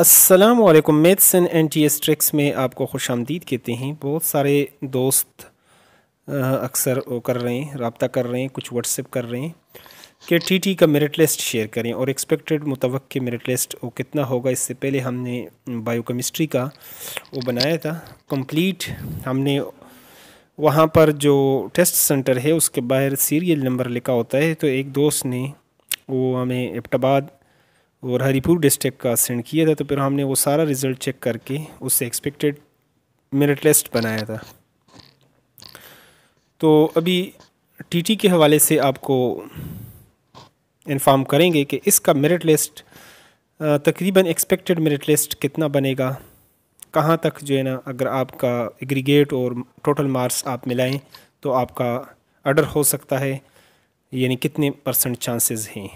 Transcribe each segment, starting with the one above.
Aslam maths and N T S tricks में आपको खुश आमदीद कहते हैं बहुत सारे दोस्त अक्सर वो कर रहे हैं रबता कर रहे हैं कुछ व्हाट्सएप कर रहे हैं कि टी टी का मेरिट लिस्ट शेयर करें और एक्सपेक्टेड मुतवक़ के मेरिट लिस्ट वो कितना होगा इससे पहले हमने बायो बायोकेमिस्ट्री का वो बनाया था कम्प्लीट हमने वहाँ पर जो टेस्ट सेंटर है उसके बाहर सीरियल नंबर लिखा होता है तो एक दोस्त ने वो हमें इब्टबाद और हरीपुर डिस्ट्रिक्ट का सेंड किया था तो फिर हमने वो सारा रिज़ल्ट चेक करके उससे एक्सपेक्टेड मेरिट लिस्ट बनाया था तो अभी टीटी के हवाले से आपको इन्फॉर्म करेंगे कि इसका मेरिट लिस्ट तकरीबन एक्सपेक्टेड मेरिट लिस्ट कितना बनेगा कहाँ तक जो है ना अगर आपका एग्रीगेट और टोटल मार्क्स आप मिलाएं तो आपका अर्डर हो सकता है यानी कितने परसेंट चांसेस हैं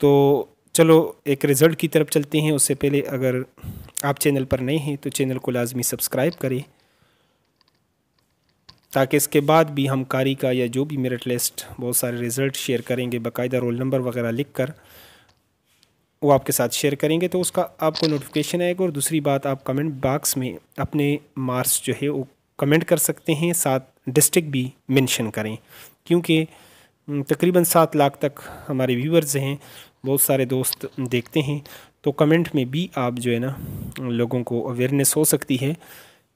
तो चलो एक रिज़ल्ट की तरफ चलते हैं उससे पहले अगर आप चैनल पर नए हैं तो चैनल को लाजमी सब्सक्राइब करें ताकि इसके बाद भी हम कारी का या जो भी मेरिट लिस्ट बहुत सारे रिज़ल्ट शेयर करेंगे बाकायदा रोल नंबर वगैरह लिख कर वो आपके साथ शेयर करेंगे तो उसका आपको नोटिफिकेशन आएगा और दूसरी बात आप कमेंट बाक्स में अपने मार्क्स जो है वो कमेंट कर सकते हैं साथ डिस्ट्रिक्ट भी मेंशन करें क्योंकि हम्म, तकरीबन सात लाख तक हमारे व्यूवर्स हैं बहुत सारे दोस्त देखते हैं तो कमेंट में भी आप जो है ना लोगों को अवेयरनेस हो सकती है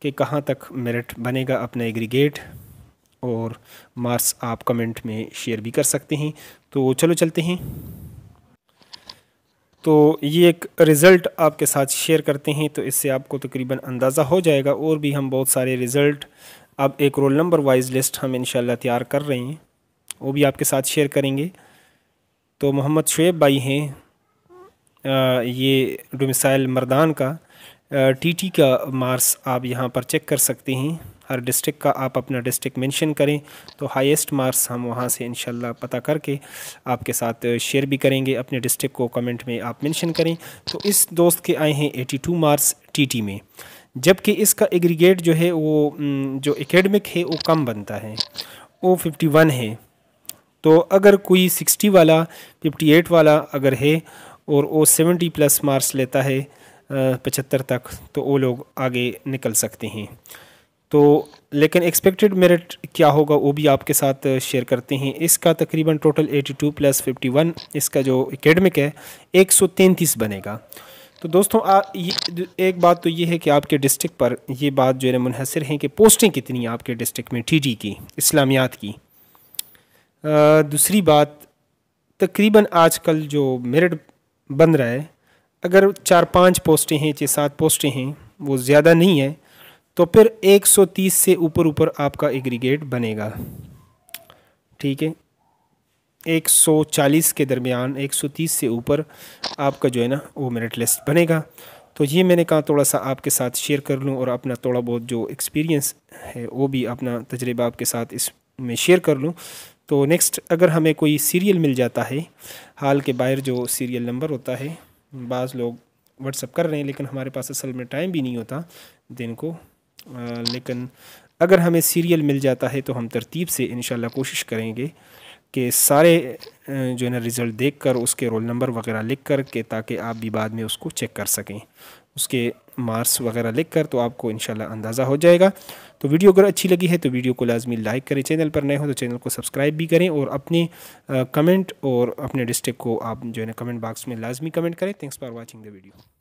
कि कहाँ तक मेरिट बनेगा अपना एग्रीगेट और मार्क्स आप कमेंट में शेयर भी कर सकते हैं तो चलो चलते हैं तो ये एक रिज़ल्ट आपके साथ शेयर करते हैं तो इससे आपको तकरीबन अंदाज़ा हो जाएगा और भी हम बहुत सारे रिज़ल्ट अब एक रोल नंबर वाइज लिस्ट हम इन तैयार कर रहे हैं वो भी आपके साथ शेयर करेंगे तो मोहम्मद शुएब भाई हैं ये डोमिसाइल मर्दान का टीटी का मार्क्स आप यहाँ पर चेक कर सकते हैं हर डिस्ट्रिक्ट का आप अपना डिस्ट्रिक्ट मेंशन करें तो हाईएस्ट मार्क्स हम वहाँ से इन पता करके आपके साथ शेयर भी करेंगे अपने डिस्ट्रिक्ट को कमेंट में आप मेंशन करें तो इस दोस्त के आए हैं 82 मार्क्स टीटी में जबकि इसका एग्रीगेट जो है वो जो एकेडमिक है वो कम बनता है वो 51 है तो अगर कोई 60 वाला 58 वाला अगर है और वो 70 प्लस मार्क्स लेता है पचहत्तर तक तो वो लोग आगे निकल सकते हैं तो लेकिन एक्सपेक्टेड मेरिट क्या होगा वो भी आपके साथ शेयर करते हैं इसका तकरीबन टोटल 82 प्लस 51 इसका जो एकेडमिक है 133 बनेगा तो दोस्तों आ, ये, एक बात तो ये है कि आपके डिस्ट्रिक्ट पर ये बात जो है मुनहसर है कि पोस्टें कितनी आपके डिस्ट्रिक्ट में डी की इस्लामियात की दूसरी बात तकरीबन आजकल जो मेरिट बन रहा है अगर चार पांच पोस्टें हैं छः सात पोस्टें हैं वो ज़्यादा नहीं है तो फिर 130 से ऊपर ऊपर आपका एग्रीगेट बनेगा ठीक है 140 के दरमियान 130 से ऊपर आपका जो है ना वो मेरिट लिस्ट बनेगा तो ये मैंने कहा थोड़ा सा आपके साथ शेयर कर लूँ और अपना थोड़ा बहुत जो एक्सपीरियंस है वो भी अपना तजर्बा आपके साथ इस में शेयर कर लूँ तो नेक्स्ट अगर हमें कोई सीरियल मिल जाता है हाल के बाहर जो सीरियल नंबर होता है बाज़ लोग व्हाट्सअप कर रहे हैं लेकिन हमारे पास असल में टाइम भी नहीं होता दिन को आ, लेकिन अगर हमें सीरियल मिल जाता है तो हम तरतीब से इन कोशिश करेंगे के सारे जो है ना रिज़ल्ट देखकर उसके रोल नंबर वगैरह लिख कर के ताकि आप भी बाद में उसको चेक कर सकें उसके मार्क्स वगैरह लिख कर तो आपको इन अंदाज़ा हो जाएगा तो वीडियो अगर अच्छी लगी है तो वीडियो को लाजमी लाइक करें चैनल पर नए हो तो चैनल को सब्सक्राइब भी करें और अपने कमेंट और अपने डिस्ट्रिक्ट को आप जो है ना कमेंट बॉक्स में लाजमी कमेंट करें thanks for watching the video